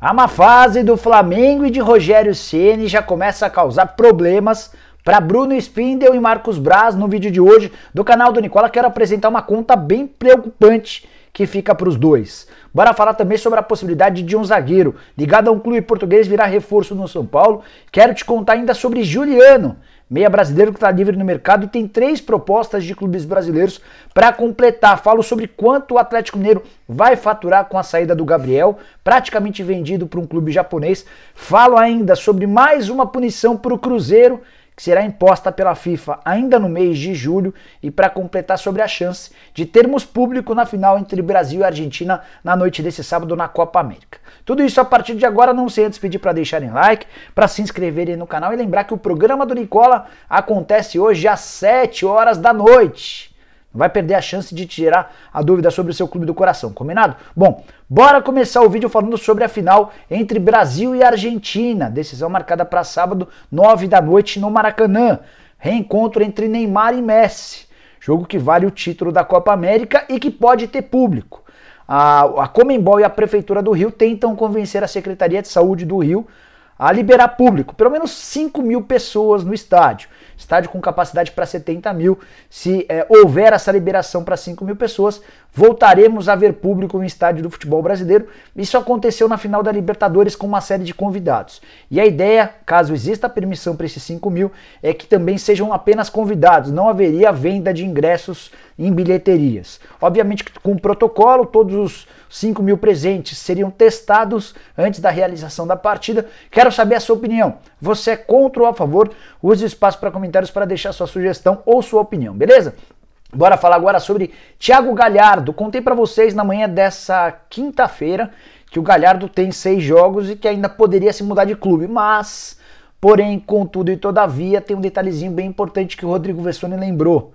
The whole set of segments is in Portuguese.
A má fase do Flamengo e de Rogério Ceni já começa a causar problemas para Bruno Spindel e Marcos Braz no vídeo de hoje do canal do Nicola. Quero apresentar uma conta bem preocupante que fica para os dois. Bora falar também sobre a possibilidade de um zagueiro ligado a um clube português virar reforço no São Paulo. Quero te contar ainda sobre Juliano, Meia brasileiro que está livre no mercado e tem três propostas de clubes brasileiros para completar. Falo sobre quanto o Atlético Mineiro vai faturar com a saída do Gabriel, praticamente vendido para um clube japonês. Falo ainda sobre mais uma punição para o Cruzeiro que será imposta pela FIFA ainda no mês de julho e para completar sobre a chance de termos público na final entre Brasil e Argentina na noite desse sábado na Copa América. Tudo isso a partir de agora, não sei antes pedir para deixarem like, para se inscreverem no canal e lembrar que o programa do Nicola acontece hoje às 7 horas da noite. Não vai perder a chance de te gerar a dúvida sobre o seu clube do coração, combinado? Bom, bora começar o vídeo falando sobre a final entre Brasil e Argentina. Decisão marcada para sábado, 9 da noite, no Maracanã. Reencontro entre Neymar e Messi. Jogo que vale o título da Copa América e que pode ter público. A, a Comembol e a Prefeitura do Rio tentam convencer a Secretaria de Saúde do Rio a liberar público, pelo menos 5 mil pessoas no estádio estádio com capacidade para 70 mil. Se é, houver essa liberação para 5 mil pessoas, voltaremos a ver público no estádio do futebol brasileiro. Isso aconteceu na final da Libertadores com uma série de convidados. E a ideia, caso exista permissão para esses 5 mil, é que também sejam apenas convidados, não haveria venda de ingressos em bilheterias. Obviamente com o protocolo, todos os 5 mil presentes seriam testados antes da realização da partida. Quero saber a sua opinião. Você é contra ou a favor? Use o espaço para comentários para deixar sua sugestão ou sua opinião, beleza? Bora falar agora sobre Thiago Galhardo. Contei para vocês na manhã dessa quinta-feira que o Galhardo tem seis jogos e que ainda poderia se mudar de clube, mas, porém, contudo e todavia, tem um detalhezinho bem importante que o Rodrigo Vessone lembrou.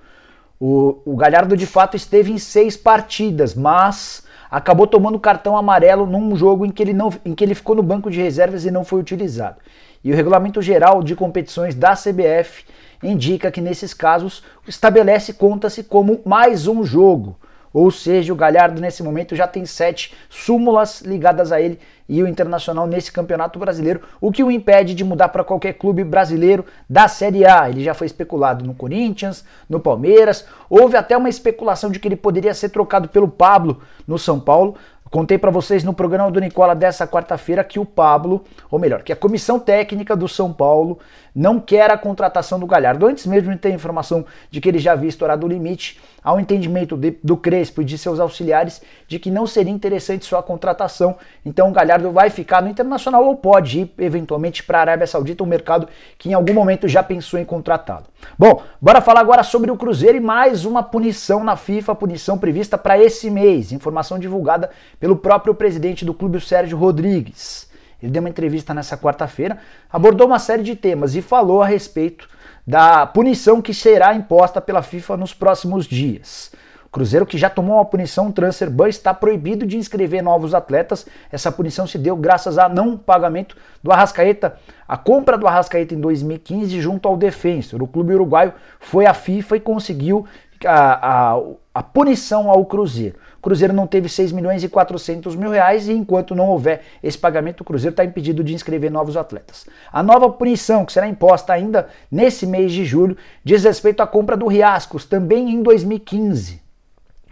O, o Galhardo de fato esteve em seis partidas, mas acabou tomando cartão amarelo num jogo em que ele, não, em que ele ficou no banco de reservas e não foi utilizado. E o regulamento geral de competições da CBF indica que nesses casos estabelece conta-se como mais um jogo. Ou seja, o Galhardo nesse momento já tem sete súmulas ligadas a ele e o Internacional nesse Campeonato Brasileiro, o que o impede de mudar para qualquer clube brasileiro da Série A. Ele já foi especulado no Corinthians, no Palmeiras, houve até uma especulação de que ele poderia ser trocado pelo Pablo no São Paulo. Contei para vocês no programa do Nicola dessa quarta-feira que o Pablo, ou melhor, que a comissão técnica do São Paulo não quer a contratação do Galhardo. Antes mesmo de ter informação de que ele já havia estourado o limite, há um entendimento de, do Crespo e de seus auxiliares de que não seria interessante sua contratação. Então o Galhardo vai ficar no Internacional ou pode ir eventualmente para a Arábia Saudita, um mercado que em algum momento já pensou em contratá-lo. Bom, bora falar agora sobre o Cruzeiro e mais uma punição na FIFA, punição prevista para esse mês. Informação divulgada pelo próprio presidente do clube, o Sérgio Rodrigues. Ele deu uma entrevista nessa quarta-feira, abordou uma série de temas e falou a respeito da punição que será imposta pela FIFA nos próximos dias. Cruzeiro, que já tomou uma punição um transfer ban, está proibido de inscrever novos atletas. Essa punição se deu graças a não pagamento do Arrascaeta, a compra do Arrascaeta em 2015 junto ao Defensor. O clube uruguaio foi à FIFA e conseguiu a, a, a punição ao Cruzeiro. O Cruzeiro não teve 6 milhões e 400 mil reais e enquanto não houver esse pagamento, o Cruzeiro está impedido de inscrever novos atletas. A nova punição, que será imposta ainda nesse mês de julho, diz respeito à compra do Riascos, também em 2015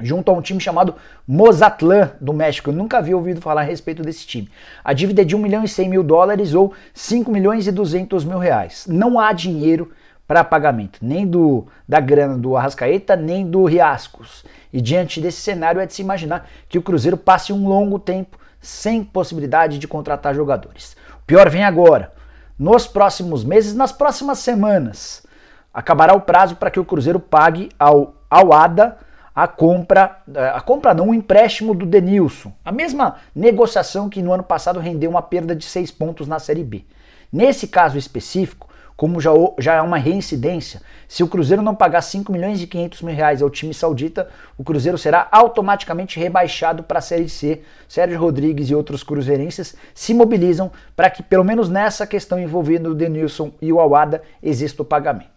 junto a um time chamado Mozatlan do México. Eu nunca havia ouvido falar a respeito desse time. A dívida é de 1 milhão e 100 mil dólares ou 5 milhões e 200 mil reais. Não há dinheiro para pagamento, nem do da grana do Arrascaeta, nem do Riascos. E diante desse cenário é de se imaginar que o Cruzeiro passe um longo tempo sem possibilidade de contratar jogadores. O pior vem agora. Nos próximos meses, nas próximas semanas, acabará o prazo para que o Cruzeiro pague ao, ao ADA a compra, eh, a compra não, o um empréstimo do Denilson. A mesma negociação que no ano passado rendeu uma perda de seis pontos na Série B. Nesse caso específico, como já, já é uma reincidência. Se o Cruzeiro não pagar 5 milhões e 500 mil reais ao time saudita, o Cruzeiro será automaticamente rebaixado para a Série C. Sérgio Rodrigues e outros cruzeirenses se mobilizam para que, pelo menos nessa questão envolvendo o Denilson e o Awada, exista o pagamento.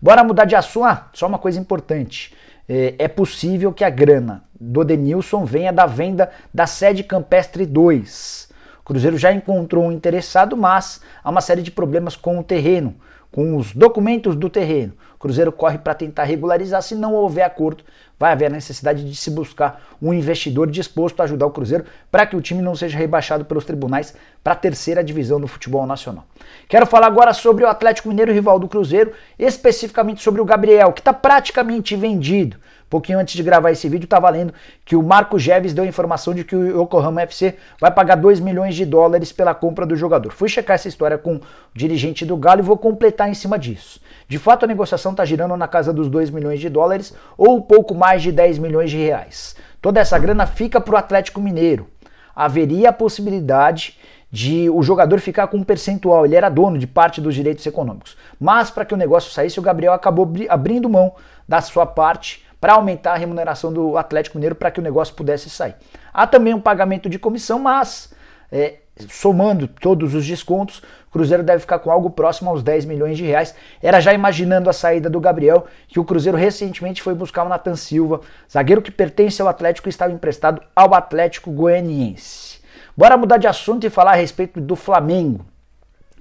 Bora mudar de assunto? Ah, só uma coisa importante é, é possível que a grana do Denilson venha da venda da sede Campestre 2. O Cruzeiro já encontrou um interessado, mas há uma série de problemas com o terreno, com os documentos do terreno. O Cruzeiro corre para tentar regularizar, se não houver acordo, vai haver a necessidade de se buscar um investidor disposto a ajudar o Cruzeiro para que o time não seja rebaixado pelos tribunais para a terceira divisão do futebol nacional. Quero falar agora sobre o Atlético Mineiro, rival do Cruzeiro, especificamente sobre o Gabriel, que está praticamente vendido pouquinho antes de gravar esse vídeo, estava tá lendo que o Marco Jeves deu a informação de que o Yokohama FC vai pagar 2 milhões de dólares pela compra do jogador. Fui checar essa história com o dirigente do Galo e vou completar em cima disso. De fato, a negociação está girando na casa dos 2 milhões de dólares ou um pouco mais de 10 milhões de reais. Toda essa grana fica para o Atlético Mineiro. Haveria a possibilidade de o jogador ficar com um percentual, ele era dono de parte dos direitos econômicos. Mas para que o negócio saísse, o Gabriel acabou abrindo mão da sua parte para aumentar a remuneração do Atlético Mineiro para que o negócio pudesse sair. Há também um pagamento de comissão, mas é, somando todos os descontos, o Cruzeiro deve ficar com algo próximo aos 10 milhões de reais. Era já imaginando a saída do Gabriel, que o Cruzeiro recentemente foi buscar o Nathan Silva, zagueiro que pertence ao Atlético e estava emprestado ao Atlético Goianiense. Bora mudar de assunto e falar a respeito do Flamengo.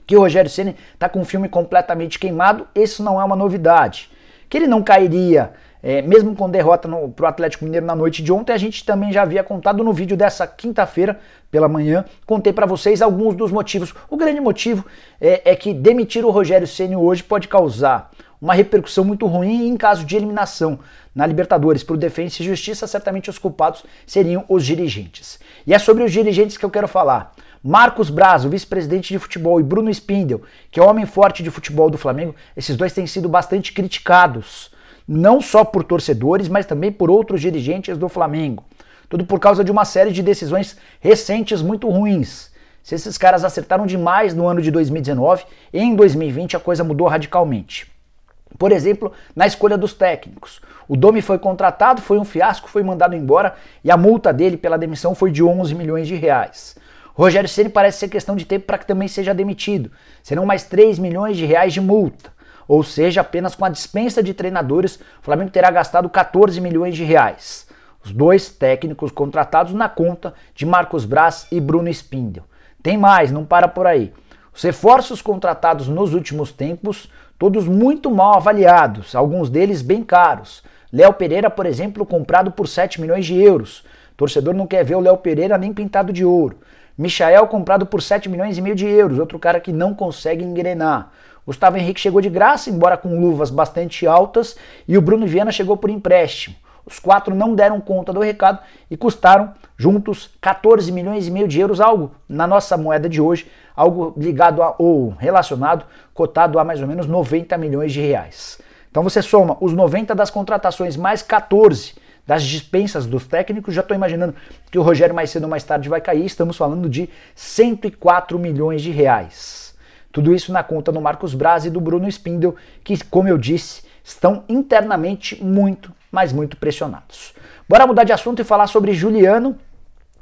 Que o Rogério Ceni está com o filme completamente queimado, isso não é uma novidade. Que ele não cairia é, mesmo com derrota para o Atlético Mineiro na noite de ontem, a gente também já havia contado no vídeo dessa quinta-feira pela manhã. Contei para vocês alguns dos motivos. O grande motivo é, é que demitir o Rogério Ceni hoje pode causar uma repercussão muito ruim em caso de eliminação na Libertadores para o Defensa e Justiça. Certamente os culpados seriam os dirigentes. E é sobre os dirigentes que eu quero falar. Marcos Braz, o vice-presidente de futebol, e Bruno Spindel, que é o homem forte de futebol do Flamengo, esses dois têm sido bastante criticados não só por torcedores, mas também por outros dirigentes do Flamengo. Tudo por causa de uma série de decisões recentes muito ruins. Se esses caras acertaram demais no ano de 2019, em 2020 a coisa mudou radicalmente. Por exemplo, na escolha dos técnicos. O Domi foi contratado, foi um fiasco, foi mandado embora e a multa dele pela demissão foi de 11 milhões de reais. Rogério Ceni parece ser questão de tempo para que também seja demitido. Serão mais 3 milhões de reais de multa ou seja, apenas com a dispensa de treinadores, o Flamengo terá gastado 14 milhões de reais. Os dois técnicos contratados na conta de Marcos Braz e Bruno Spindel. Tem mais, não para por aí. Os reforços contratados nos últimos tempos, todos muito mal avaliados, alguns deles bem caros. Léo Pereira, por exemplo, comprado por 7 milhões de euros. torcedor não quer ver o Léo Pereira nem pintado de ouro. Michael comprado por 7 milhões e meio de euros, outro cara que não consegue engrenar. Gustavo Henrique chegou de graça, embora com luvas bastante altas, e o Bruno Viana chegou por empréstimo. Os quatro não deram conta do recado e custaram juntos 14 milhões e meio de euros, algo na nossa moeda de hoje, algo ligado a, ou relacionado, cotado a mais ou menos 90 milhões de reais. Então você soma os 90 das contratações mais 14 das dispensas dos técnicos, já estou imaginando que o Rogério mais cedo ou mais tarde vai cair, estamos falando de 104 milhões de reais. Tudo isso na conta do Marcos Braz e do Bruno Spindel, que, como eu disse, estão internamente muito, mas muito pressionados. Bora mudar de assunto e falar sobre Juliano,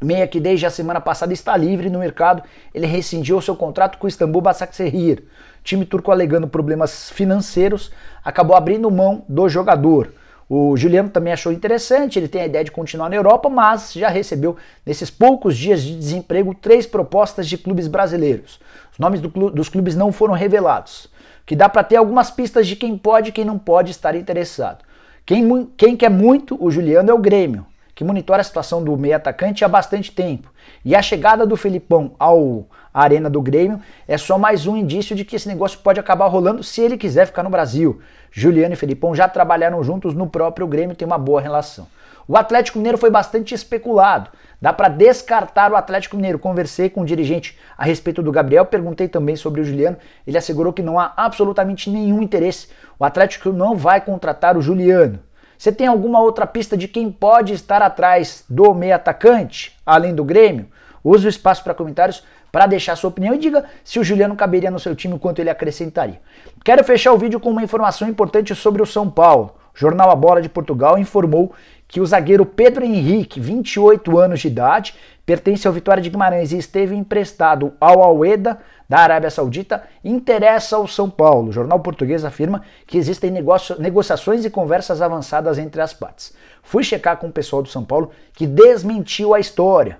meia que desde a semana passada está livre no mercado. Ele rescindiu seu contrato com o Istambul Basaksehir. O time turco alegando problemas financeiros, acabou abrindo mão do jogador. O Juliano também achou interessante, ele tem a ideia de continuar na Europa, mas já recebeu, nesses poucos dias de desemprego, três propostas de clubes brasileiros. Nomes do clu dos clubes não foram revelados, que dá para ter algumas pistas de quem pode e quem não pode estar interessado. Quem, quem quer muito o Juliano é o Grêmio, que monitora a situação do meio atacante há bastante tempo. E a chegada do Felipão ao à arena do Grêmio é só mais um indício de que esse negócio pode acabar rolando se ele quiser ficar no Brasil. Juliano e Felipão já trabalharam juntos no próprio Grêmio, tem uma boa relação. O Atlético Mineiro foi bastante especulado. Dá para descartar o Atlético Mineiro. Conversei com o dirigente a respeito do Gabriel, perguntei também sobre o Juliano. Ele assegurou que não há absolutamente nenhum interesse. O Atlético não vai contratar o Juliano. Você tem alguma outra pista de quem pode estar atrás do meio atacante, além do Grêmio? Use o espaço para comentários para deixar sua opinião e diga se o Juliano caberia no seu time e quanto ele acrescentaria. Quero fechar o vídeo com uma informação importante sobre o São Paulo. O jornal A Bola de Portugal informou que o zagueiro Pedro Henrique, 28 anos de idade, pertence ao Vitória de Guimarães e esteve emprestado ao Aleda da Arábia Saudita, interessa ao São Paulo. O jornal português afirma que existem negociações e conversas avançadas entre as partes. Fui checar com o pessoal do São Paulo que desmentiu a história.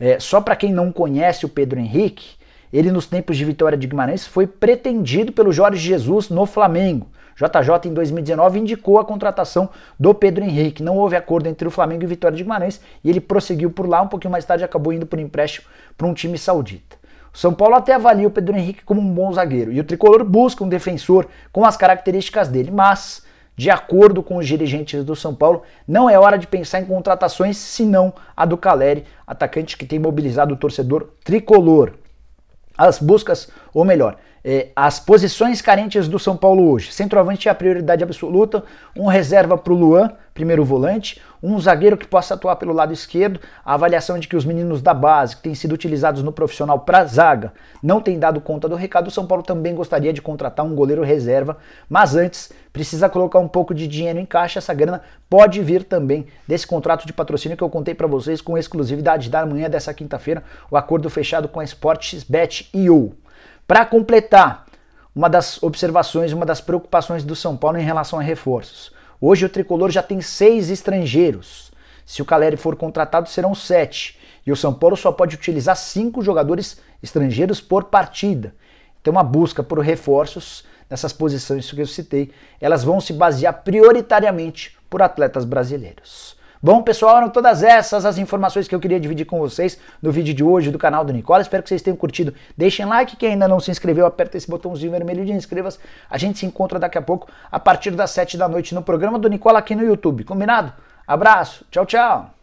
É, só para quem não conhece o Pedro Henrique, ele nos tempos de Vitória de Guimarães foi pretendido pelo Jorge Jesus no Flamengo. JJ em 2019 indicou a contratação do Pedro Henrique. Não houve acordo entre o Flamengo e Vitória de Guimarães e ele prosseguiu por lá. Um pouquinho mais tarde acabou indo por empréstimo para um time saudita. O São Paulo até avalia o Pedro Henrique como um bom zagueiro e o tricolor busca um defensor com as características dele, mas de acordo com os dirigentes do São Paulo, não é hora de pensar em contratações, senão a do Caleri, atacante que tem mobilizado o torcedor tricolor. As buscas ou melhor, é, as posições carentes do São Paulo hoje. Centroavante é a prioridade absoluta, um reserva para o Luan, primeiro volante, um zagueiro que possa atuar pelo lado esquerdo, a avaliação é de que os meninos da base, que têm sido utilizados no profissional para zaga, não têm dado conta do recado, o São Paulo também gostaria de contratar um goleiro reserva, mas antes precisa colocar um pouco de dinheiro em caixa, essa grana pode vir também desse contrato de patrocínio que eu contei para vocês com exclusividade da manhã dessa quinta-feira, o acordo fechado com a Sportsbet e o para completar, uma das observações, uma das preocupações do São Paulo em relação a reforços. Hoje o tricolor já tem seis estrangeiros. Se o Caleri for contratado, serão sete. E o São Paulo só pode utilizar cinco jogadores estrangeiros por partida. Então, a busca por reforços nessas posições que eu citei, elas vão se basear prioritariamente por atletas brasileiros. Bom, pessoal, eram todas essas as informações que eu queria dividir com vocês no vídeo de hoje do canal do Nicola. Espero que vocês tenham curtido. Deixem like. Quem ainda não se inscreveu, aperta esse botãozinho vermelho de inscreva-se. A gente se encontra daqui a pouco, a partir das 7 da noite, no programa do Nicola aqui no YouTube. Combinado? Abraço. Tchau, tchau.